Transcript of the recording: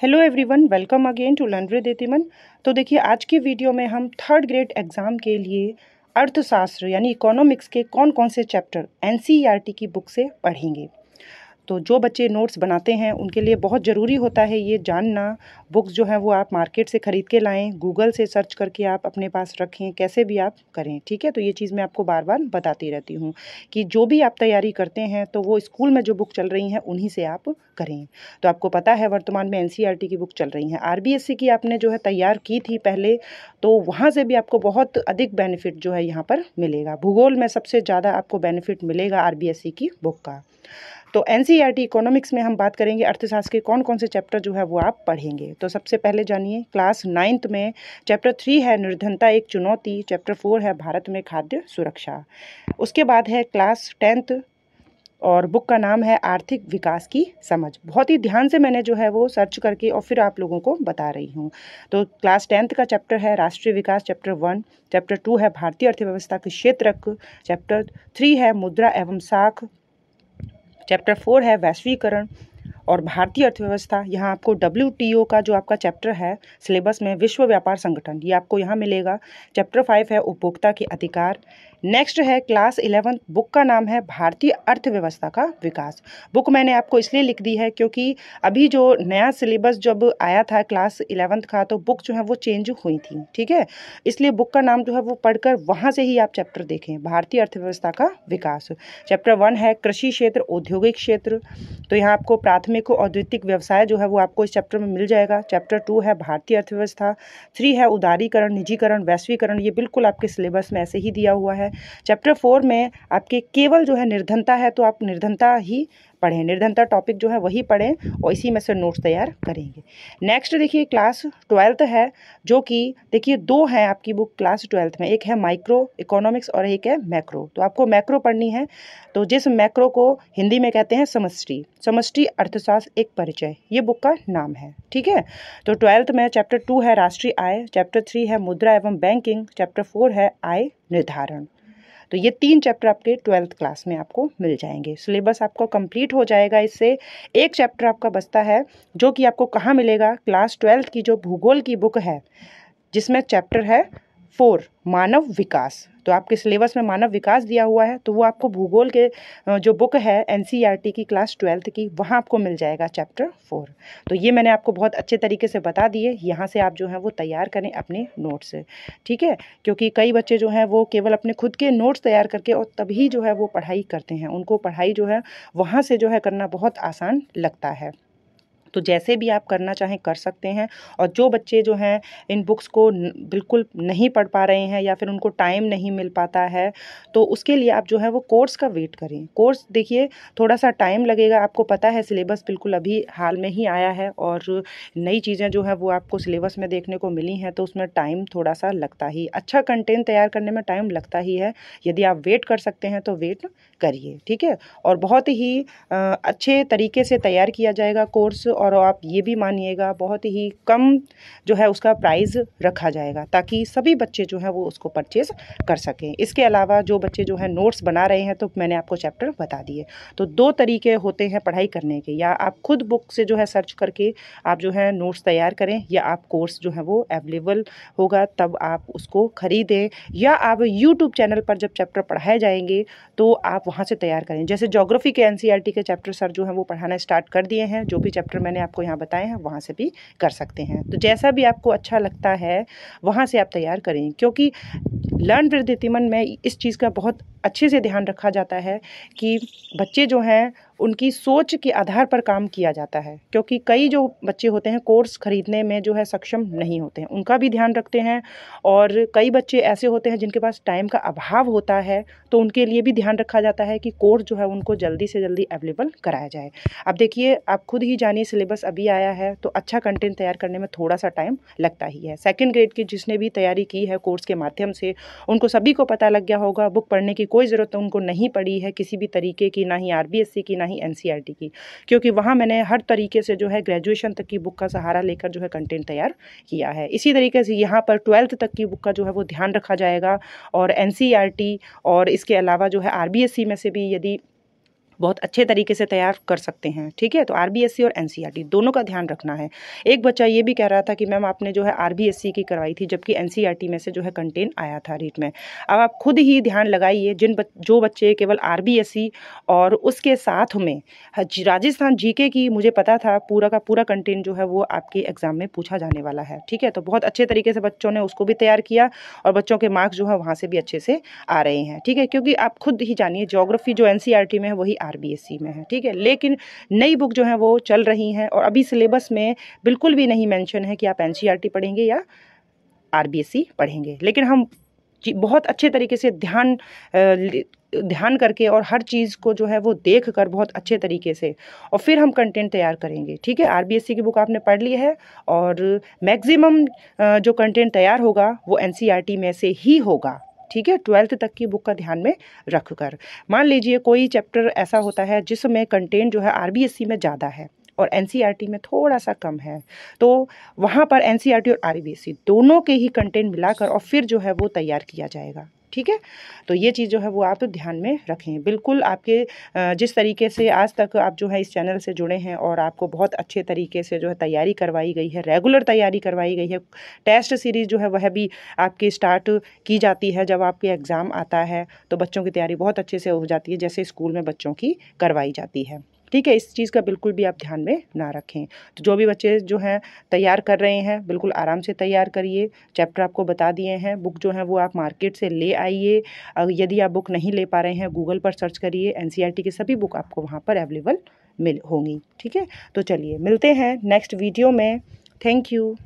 hello everyone welcome again to लंड्रे देतिमन तो देखिए आज की वीडियो में हम थर्ड ग्रेड एग्ज़ाम के लिए अर्थशास्त्र यानी इकोनॉमिक्स के कौन कौन से चैप्टर एनसीईआरटी e की बुक से पढ़ेंगे तो जो बच्चे नोट्स बनाते हैं उनके लिए बहुत ज़रूरी होता है ये जानना बुक्स जो हैं वो आप मार्केट से ख़रीद के लाएं गूगल से सर्च करके आप अपने पास रखें कैसे भी आप करें ठीक है तो ये चीज़ मैं आपको बार बार बताती रहती हूँ कि जो भी आप तैयारी करते हैं तो वो स्कूल में जो बुक चल रही हैं उन्हीं से आप करें तो आपको पता है वर्तमान में एन e की बुक चल रही हैं आर की आपने जो है तैयार की थी पहले तो वहाँ से भी आपको बहुत अधिक बेनिफिट जो है यहाँ पर मिलेगा भूगोल में सबसे ज़्यादा आपको बेनिफिट मिलेगा आर की बुक का तो एन इकोनॉमिक्स e में हम बात करेंगे अर्थशास्त्र के कौन कौन से चैप्टर जो है वो आप पढ़ेंगे तो सबसे पहले जानिए क्लास नाइन्थ में चैप्टर थ्री है निर्धनता एक चुनौती चैप्टर फोर है भारत में खाद्य सुरक्षा उसके बाद है क्लास टेंथ और बुक का नाम है आर्थिक विकास की समझ बहुत ही ध्यान से मैंने जो है वो सर्च करके और फिर आप लोगों को बता रही हूँ तो क्लास टेंथ का चैप्टर है राष्ट्रीय विकास चैप्टर वन चैप्टर टू है भारतीय अर्थव्यवस्था के क्षेत्र चैप्टर थ्री है मुद्रा एवं साख चैप्टर फोर है वैश्वीकरण और भारतीय अर्थव्यवस्था यहाँ आपको डब्ल्यू का जो आपका चैप्टर है सिलेबस में विश्व व्यापार संगठन ये आपको यहाँ मिलेगा चैप्टर फाइव है उपभोक्ता के अधिकार नेक्स्ट है क्लास इलेवंथ बुक का नाम है भारतीय अर्थव्यवस्था का विकास बुक मैंने आपको इसलिए लिख दी है क्योंकि अभी जो नया सिलेबस जब आया था क्लास इलेवंथ का तो बुक जो है वो चेंज हुई थी ठीक है इसलिए बुक का नाम जो है वो पढ़कर वहाँ से ही आप चैप्टर देखें भारतीय अर्थव्यवस्था का विकास चैप्टर वन है कृषि क्षेत्र औद्योगिक क्षेत्र तो यहाँ आपको प्राथमिक और द्वितीय व्यवसाय जो है वो आपको इस चैप्टर में मिल जाएगा चैप्टर टू है भारतीय अर्थव्यवस्था थ्री है उदारीकरण निजीकरण वैश्वीकरण ये बिल्कुल आपके सिलेबस में ऐसे ही दिया हुआ है है चैप्टर फोर में आपके केवल जो है निर्धनता है तो आप निर्धनता ही पढ़ें निर्धनता टॉपिक जो है वही पढ़ें और इसी में से नोट्स तैयार करेंगे नेक्स्ट देखिए क्लास ट्वेल्थ है जो कि देखिए दो हैं आपकी बुक क्लास ट्वेल्थ में एक है माइक्रो इकोनॉमिक्स और एक है मैक्रो तो आपको मैक्रो पढ़नी है तो जिस मैक्रो को हिंदी में कहते हैं समष्टि समष्टि अर्थशास्त्र एक परिचय ये बुक का नाम है ठीक है तो ट्वेल्थ में चैप्टर टू है राष्ट्रीय आय चैप्टर थ्री है मुद्रा एवं बैंकिंग चैप्टर फोर है आय निर्धारण तो ये तीन चैप्टर आपके ट्वेल्थ क्लास में आपको मिल जाएंगे सिलेबस आपको कंप्लीट हो जाएगा इससे एक चैप्टर आपका बचता है जो कि आपको कहाँ मिलेगा क्लास ट्वेल्थ की जो भूगोल की बुक है जिसमें चैप्टर है फोर मानव विकास तो आपके सिलेबस में मानव विकास दिया हुआ है तो वो आपको भूगोल के जो बुक है एन e की क्लास ट्वेल्थ की वहाँ आपको मिल जाएगा चैप्टर फोर तो ये मैंने आपको बहुत अच्छे तरीके से बता दिए यहाँ से आप जो है वो तैयार करें अपने नोट्स ठीक है क्योंकि कई बच्चे जो हैं वो केवल अपने खुद के नोट्स तैयार करके और तभी जो है वो पढ़ाई करते हैं उनको पढ़ाई जो है वहाँ से जो है करना बहुत आसान लगता है तो जैसे भी आप करना चाहें कर सकते हैं और जो बच्चे जो हैं इन बुक्स को बिल्कुल नहीं पढ़ पा रहे हैं या फिर उनको टाइम नहीं मिल पाता है तो उसके लिए आप जो है वो कोर्स का वेट करें कोर्स देखिए थोड़ा सा टाइम लगेगा आपको पता है सिलेबस बिल्कुल अभी हाल में ही आया है और नई चीज़ें जो हैं वो आपको सिलेबस में देखने को मिली हैं तो उसमें टाइम थोड़ा सा लगता ही अच्छा कंटेंट तैयार करने में टाइम लगता ही है यदि आप वेट कर सकते हैं तो वेट करिए ठीक है और बहुत ही अच्छे तरीके से तैयार किया जाएगा कोर्स और और आप ये भी मानिएगा बहुत ही कम जो है उसका प्राइस रखा जाएगा ताकि सभी बच्चे जो हैं वो उसको परचेज़ कर सकें इसके अलावा जो बच्चे जो है नोट्स बना रहे हैं तो मैंने आपको चैप्टर बता दिए तो दो तरीके होते हैं पढ़ाई करने के या आप खुद बुक से जो है सर्च करके आप जो है नोट्स तैयार करें या आप कोर्स जो है वो अवेलेबल होगा तब आप उसको ख़रीदें या आप यूट्यूब चैनल पर जब चैप्टर पढ़ाए जाएंगे तो आप वहाँ से तैयार करें जैसे जोग्राफी के एन e के चैप्टर सर जो है वो पढ़ाना स्टार्ट कर दिए हैं जो भी चैप्टर मैंने मैंने आपको यहाँ बताए हैं वहाँ से भी कर सकते हैं तो जैसा भी आपको अच्छा लगता है वहाँ से आप तैयार करें क्योंकि लर्न विद तिमन में इस चीज़ का बहुत अच्छे से ध्यान रखा जाता है कि बच्चे जो हैं उनकी सोच के आधार पर काम किया जाता है क्योंकि कई जो बच्चे होते हैं कोर्स खरीदने में जो है सक्षम नहीं होते हैं उनका भी ध्यान रखते हैं और कई बच्चे ऐसे होते हैं जिनके पास टाइम का अभाव होता है तो उनके लिए भी ध्यान रखा जाता है कि कोर्स जो है उनको जल्दी से जल्दी अवेलेबल कराया जाए अब देखिए आप खुद ही जानिए सिलेबस अभी आया है तो अच्छा कंटेंट तैयार करने में थोड़ा सा टाइम लगता ही है सेकेंड ग्रेड की जिसने भी तैयारी की है कोर्स के माध्यम से उनको सभी को पता लग गया होगा बुक पढ़ने की कोई ज़रूरत तो उनको नहीं पड़ी है किसी भी तरीके की ना ही आर की ना ही एन की क्योंकि वहाँ मैंने हर तरीके से जो है ग्रेजुएशन तक की बुक का सहारा लेकर जो है कंटेंट तैयार किया है इसी तरीके से यहाँ पर ट्वेल्थ तक की बुक का जो है वो ध्यान रखा जाएगा और एन और इसके अलावा जो है आर में से भी यदि बहुत अच्छे तरीके से तैयार कर सकते हैं ठीक है तो आर और एन e दोनों का ध्यान रखना है एक बच्चा ये भी कह रहा था कि मैम आपने जो है आर की करवाई थी जबकि एन e में से जो है कंटेन आया था रीट में अब आप खुद ही ध्यान लगाइए जिन बच, जो बच्चे केवल आर और उसके साथ में राजस्थान जी की मुझे पता था पूरा का पूरा कंटेंट जो है वो आपके एग्ज़ाम में पूछा जाने वाला है ठीक है तो बहुत अच्छे तरीके से बच्चों ने उसको भी तैयार किया और बच्चों के मार्क्स जो है वहाँ से भी अच्छे से आ रहे हैं ठीक है क्योंकि आप खुद ही जानिए जोग्राफी जो एन e में है वही आरबीएससी में है ठीक है लेकिन नई बुक जो है वो चल रही हैं और अभी सिलेबस में बिल्कुल भी नहीं मैंशन है कि आप एन पढ़ेंगे या आर पढ़ेंगे लेकिन हम बहुत अच्छे तरीके से ध्यान ध्यान करके और हर चीज़ को जो है वो देख कर बहुत अच्छे तरीके से और फिर हम कंटेंट तैयार करेंगे ठीक है आरबीएससी की बुक आपने पढ़ ली है और मैक्सिमम जो कंटेंट तैयार होगा वो एनसीईआरटी में से ही होगा ठीक है ट्वेल्थ तक की बुक का ध्यान में रखकर मान लीजिए कोई चैप्टर ऐसा होता है जिसमें कंटेंट जो है आर में ज़्यादा है और एन में थोड़ा सा कम है तो वहाँ पर एन और आर दोनों के ही कंटेंट मिलाकर और फिर जो है वो तैयार किया जाएगा ठीक है तो ये चीज़ जो है वो आप ध्यान में रखें बिल्कुल आपके जिस तरीके से आज तक आप जो है इस चैनल से जुड़े हैं और आपको बहुत अच्छे तरीके से जो है तैयारी करवाई गई है रेगुलर तैयारी करवाई गई है टेस्ट सीरीज़ जो है वह भी आपकी स्टार्ट की जाती है जब आपके एग्ज़ाम आता है तो बच्चों की तैयारी बहुत अच्छे से हो जाती है जैसे स्कूल में बच्चों की करवाई जाती है ठीक है इस चीज़ का बिल्कुल भी आप ध्यान में ना रखें तो जो भी बच्चे जो हैं तैयार कर रहे हैं बिल्कुल आराम से तैयार करिए चैप्टर आपको बता दिए हैं बुक जो है वो आप मार्केट से ले आइए यदि आप बुक नहीं ले पा रहे हैं गूगल पर सर्च करिए एन की सभी बुक आपको वहाँ पर अवेलेबल मिल होंगी ठीक है तो चलिए मिलते हैं नेक्स्ट वीडियो में थैंक यू